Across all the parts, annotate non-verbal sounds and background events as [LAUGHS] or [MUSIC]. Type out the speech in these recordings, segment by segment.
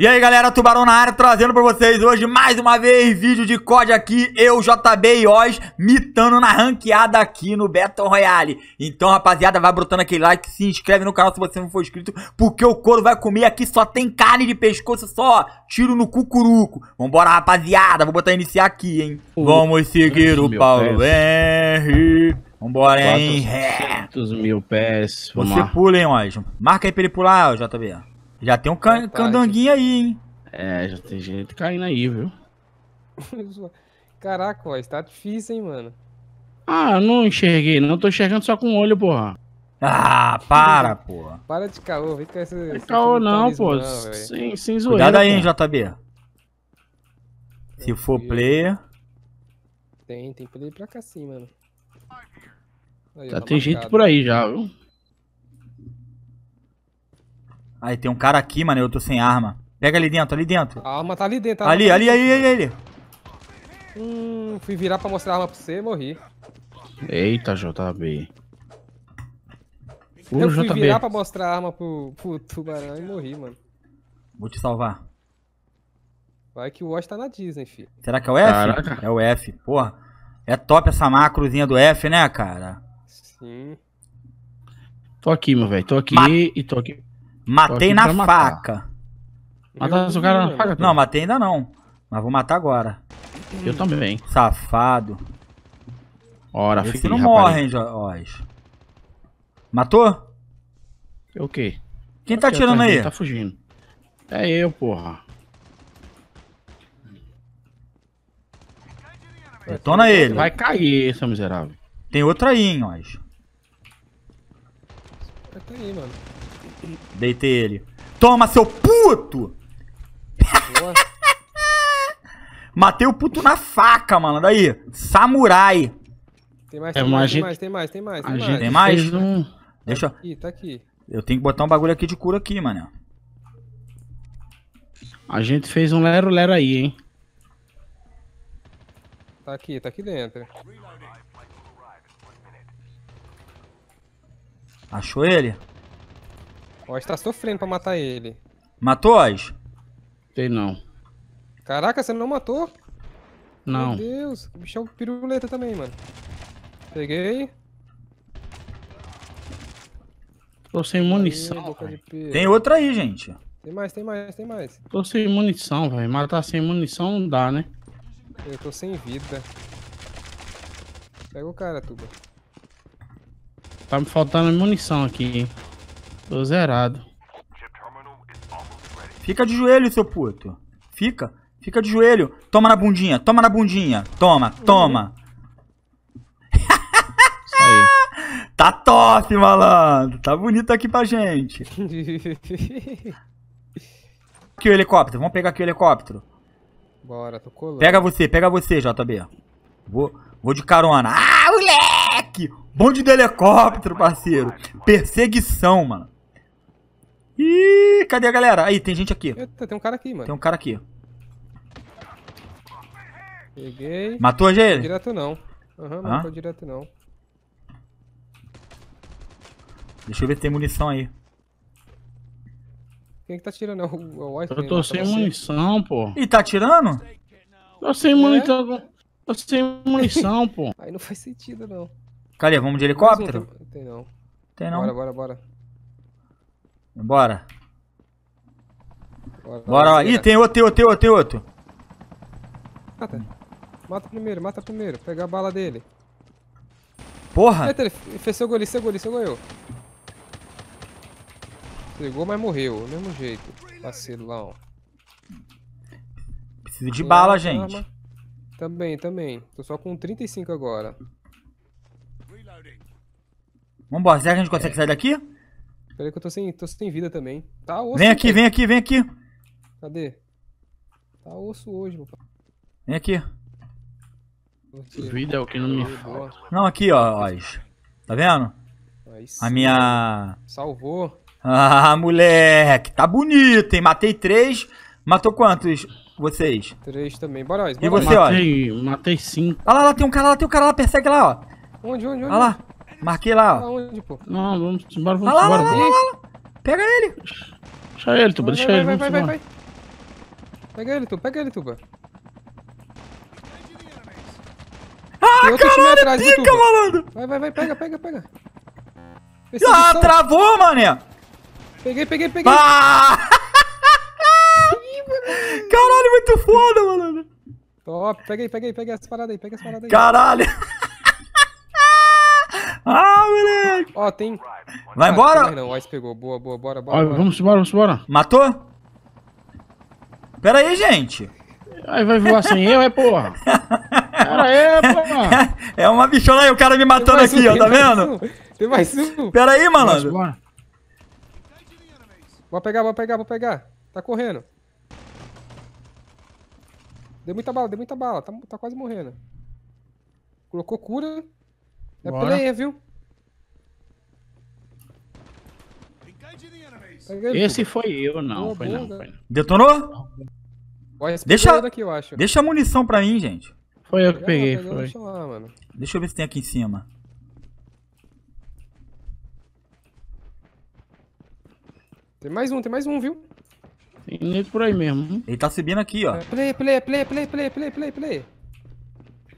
E aí galera, Tubarão na área, trazendo pra vocês hoje mais uma vez vídeo de COD aqui, eu, JB e Oz, mitando na ranqueada aqui no Battle Royale. Então rapaziada, vai brotando aquele like, se inscreve no canal se você não for inscrito, porque o couro vai comer aqui, só tem carne de pescoço, só tiro no cucuruco. Vambora rapaziada, vou botar iniciar aqui, hein. Vamos seguir o Paulo R. Vambora, 400 hein. 400 mil pés, Você pula, hein, Oz. Marca aí pra ele pular, JB. Já tem um can candanguinho aí, hein? É, já tem gente caindo aí, viu? [LAUGHS] Caraca, ó, tá difícil, hein, mano? Ah, não enxerguei, não. Tô enxergando só com o olho, porra. Ah, para, [LAUGHS] porra. Para de caô, vem com essa. Não é caô, não, pô. sem, sem zoeira. Cuidado aí, hein, JB. Se for player. Tem, tem player pra cá sim, mano. Aí, já tá tem gente por aí já, viu? Aí tem um cara aqui, mano, eu tô sem arma. Pega ali dentro, ali dentro. A arma tá ali dentro. Tá ali, ali, ali, ali, ali. Hum, fui virar pra mostrar a arma pra você e morri. Eita, JB. eu fui JB. virar pra mostrar a arma pro, pro tubarão e morri, mano. Vou te salvar. Vai que o Watch tá na Disney, filho. Será que é o F? Caraca. É o F, porra. É top essa macrozinha do F, né, cara? Sim. Tô aqui, meu velho. Tô aqui Ma e tô aqui. Matei na faca. o cara na faca? Não, matei ainda não. Mas vou matar agora. Eu também. Safado. Ora, Esse filho, não morre, hein, Matou? O quê? Quem tá atirando aí? Tá fugindo. É eu, porra. Detona ele. Vai cair, seu miserável. Tem outro aí, hein, tá mano. Deitei ele. Toma, seu puto! [LAUGHS] Matei o puto na faca, mano. Daí, samurai. Tem mais, é, tem, mais, tem, gente... mais, tem mais, tem mais, tem mais, tem mais. Tem mais? Um... Deixa eu... Tá aqui, tá aqui. Eu tenho que botar um bagulho aqui de cura aqui, mano. A gente fez um lero-lero aí, hein. Tá aqui, tá aqui dentro. Achou ele? O Oz tá sofrendo pra matar ele. Matou, Oz? Tem não. Caraca, você não matou? Não. Meu Deus, o bichão é piruleta também, mano. Peguei. Tô sem munição. Aí, tem outra aí, gente. Tem mais, tem mais, tem mais. Tô sem munição, velho. Matar sem munição não dá, né? Eu tô sem vida. Pega o cara, Tuba. Tá me faltando munição aqui, hein? Tô zerado. Fica de joelho, seu puto. Fica. Fica de joelho. Toma na bundinha. Toma na bundinha. Toma, toma. tá top, malandro. Tá bonito aqui pra gente. [LAUGHS] aqui o helicóptero. Vamos pegar aqui o helicóptero. Bora, tô colando. Pega você, pega você, JB. Vou, vou de carona. Ah, moleque! Bonde do helicóptero, parceiro. Perseguição, mano. Ih, cadê a galera? Aí, tem gente aqui. Eita, tem um cara aqui, mano. Tem um cara aqui. Peguei. Matou já ele? Direto não. Aham, uhum, matou direto não. Deixa eu ver se tem munição aí. Quem que tá tirando? É o, é o eu tô tá sem munição, pô. E tá tirando? Tô sem é? munição. Tô sem munição, pô. Aí não faz sentido, não. Cadê? Vamos de helicóptero? Não tem, não. Tem não. Bora, bora, bora. Bora. Bora, Bora Ih, tem outro, tem outro, tem outro, tem outro. Mata. Mata primeiro, mata primeiro. Pegar a bala dele. Porra! Eita, ele fez seu goleiro, seu goleiro, seu eu. Pegou, mas morreu. Do mesmo jeito. Vacilão. Preciso de bala, arma. gente. Também, também. Tô só com 35 agora. Vambora, será que a gente consegue é. sair daqui? Peraí que eu tô sem, tô sem vida também. Tá osso. Vem aqui, cara. vem aqui, vem aqui. Cadê? Tá osso hoje, meu pai. Vem aqui. Vida é o que não me falta. Não, aqui, ó, ó. Tá vendo? A minha. Salvou. Ah, moleque. Tá bonito, hein? Matei três. Matou quantos? Vocês? Três também. Bora, ó. E você, ó? Matei cinco. Olha lá, lá, tem um cara lá, tem um cara lá, persegue lá, ó. Onde, onde, onde? Olha lá. Marquei lá, ó. Aonde, pô? Não, vamos embora, vamos embora. Lá, lá, lá, Pega ele. Deixa ele, Tuba, deixa vai, ele. Vai, vai, vai, vai. Pega ele, Tuba, pega ele, Tuba. Ah, caralho, pica, malandro. Vai, vai, vai, pega, pega, pega. Perseguição. Ah, travou, mané. Peguei, peguei, peguei. Ah! [LAUGHS] Caralho, muito foda, malandro. Top, peguei, peguei, peguei essa parada aí, pega essa parada aí. Caralho. Ah, moleque! Ó, tem. Vai embora! Não, o Ice pegou. Boa, boa, bora, bora. Vamos embora, vamos embora. Matou? Pera aí, gente. Aí vai voar sem eu, é porra. Pera aí, é porra. [LAUGHS] É uma bichona aí, o cara me matando aqui, um, ó, tá vendo? Tem mais um. Pera aí, malandro. Vou pegar, vou pegar, vou pegar. Tá correndo. Deu muita bala, deu muita bala. Tá, tá quase morrendo. Colocou cura. É Bora. player, viu? Esse foi eu, não. Boa, foi, boa, não foi, né? não Detonou? Deixa, eu acho. deixa a munição pra mim, gente. Foi eu que peguei, foi. Deixa, lá, deixa eu ver se tem aqui em cima. Tem mais um, tem mais um, viu? Tem nele por aí mesmo. Ele tá subindo aqui, ó. É, play, play, play, play, play, play, play, play.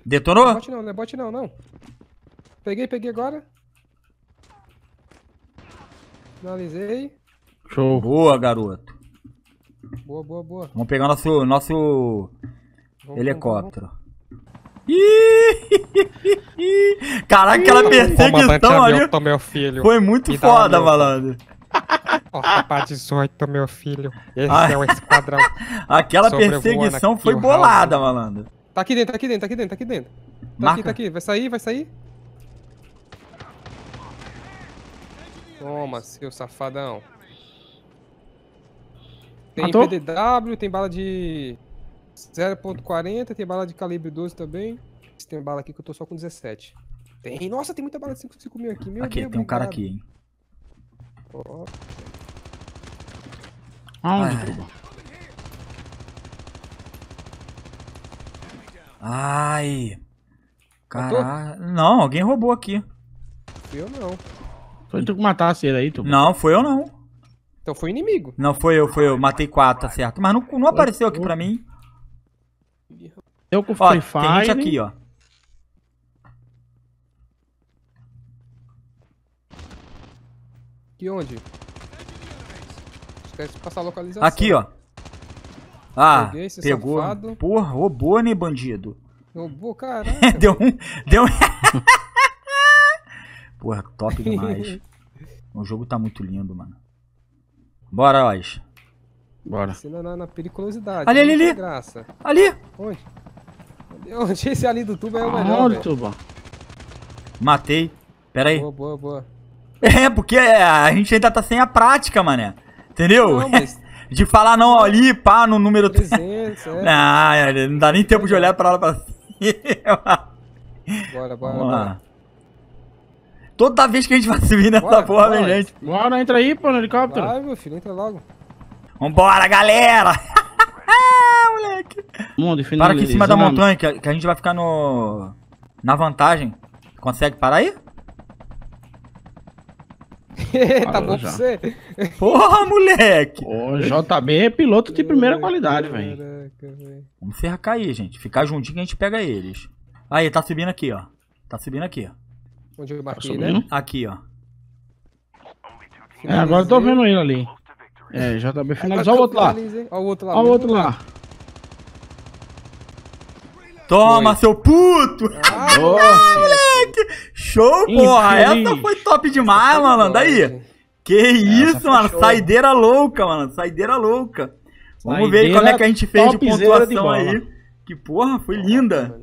Detonou? Não é bot não, não é bot não, não. Peguei, peguei agora. Finalizei. Show. Boa, garoto. Boa, boa, boa. Vamos pegar nosso, nosso vamos, helicóptero. Vamos, vamos. [LAUGHS] Caraca, aquela perseguição ali. Meu, meu filho. Foi muito Me foda, malandro. [LAUGHS] Ó, parte 18, meu filho. Esse ah. é o esquadrão. [LAUGHS] Aquela né? perseguição foi bolada, malandro. Tá aqui dentro, tá aqui dentro, tá aqui dentro, tá aqui dentro. Tá Marca. aqui, tá aqui. Vai sair, vai sair. Toma, seu safadão. Tem Matou? PDW, tem bala de 0.40, tem bala de calibre 12 também. Tem bala aqui que eu tô só com 17. Tem, nossa, tem muita bala de 5 mil aqui, meu Aqui, Deus, tem um cara aqui, hein. Oh. Aonde, ah, Ai. Caralho. Não, alguém roubou aqui. Eu não. Foi tu que matasse ele aí, tu. Não, foi eu não. Então foi inimigo. Não, foi eu, foi eu. Matei quatro, tá certo. Mas não, não apareceu aqui pra mim. Eu com Free Fire. Tem gente aqui, ó. E onde? Esquece de passar a localização. Aqui, ó. Ah, pegou. Safado. Porra, roubou, né, bandido? Roubou, caralho. [LAUGHS] deu um. Deu um. [LAUGHS] Porra, top [LAUGHS] demais. o jogo tá muito lindo, mano. Bora, Oz. Bora. Ensina na, na periculosidade. Ali, ali, ali. Graça. Ali. Onde? Onde [LAUGHS] esse ali do tubo é o melhor, Onde, tubo? Matei. Pera aí. Boa, boa, boa. É, porque a gente ainda tá sem a prática, mané. Entendeu? Não, mas... [LAUGHS] De falar não ali, pá, no número 300, é. Não, ah, é, não dá nem tempo de olhar pra lá pra cima. bora, bora, Vamos bora. Lá toda vez que a gente vai subir nessa bora, porra, bora. gente. Bora, entra aí, pô, no helicóptero. Vai, meu filho, entra logo. Vambora, galera! [LAUGHS] Moleque! Mundo, Para aqui em cima da montanha, que a, que a gente vai ficar no... Na vantagem. Consegue parar aí? [LAUGHS] tá bom já. pra você. Porra, moleque! O JB é piloto de primeira qualidade, velho. Vamos ferrar cair, gente. Ficar juntinho que a gente pega eles. Aí, tá subindo aqui, ó. Tá subindo aqui, ó. Onde eu marquei, tá né? Aqui, ó. É, agora eu tô vendo ele ali. É, JB tá finalizado. Olha o outro lá. Olha o outro lá. Olha o outro lá. Toma, foi. seu puto! Ah, moleque! Show, Infeliz. porra! Essa foi top demais, mano malandro. Que isso, mano. Saideira louca, mano. Saideira louca. Vamos Saideira ver como é que a gente fez de pontuação de aí. Que porra, foi linda.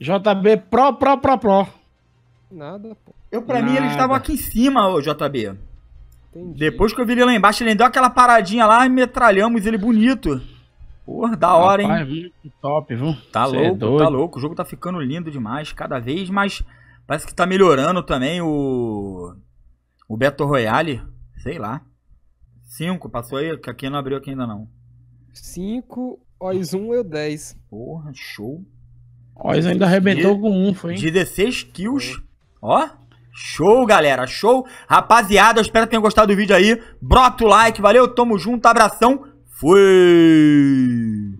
JB Pro, Pro, Pro, Pro. Nada, pô. Eu, pra Nada. mim, eles estavam aqui em cima, ô JB. Entendi. Depois que eu vi ele lá embaixo, ele deu aquela paradinha lá e metralhamos ele bonito. Porra, da hora, Rapaz, hein? Que top, viu? Tá Cê é louco, é tá louco. O jogo tá ficando lindo demais, cada vez mais. Parece que tá melhorando também o. O Battle Royale. Sei lá. 5, passou aí, que aqui não abriu aqui ainda não. 5, OIS 1 e o 10. Porra, show. OIS ainda arrebentou com 1, um, foi. 16 kills. Ó, show, galera, show. Rapaziada, espero que tenham gostado do vídeo aí. Brota o like, valeu, tamo junto, abração. Fui!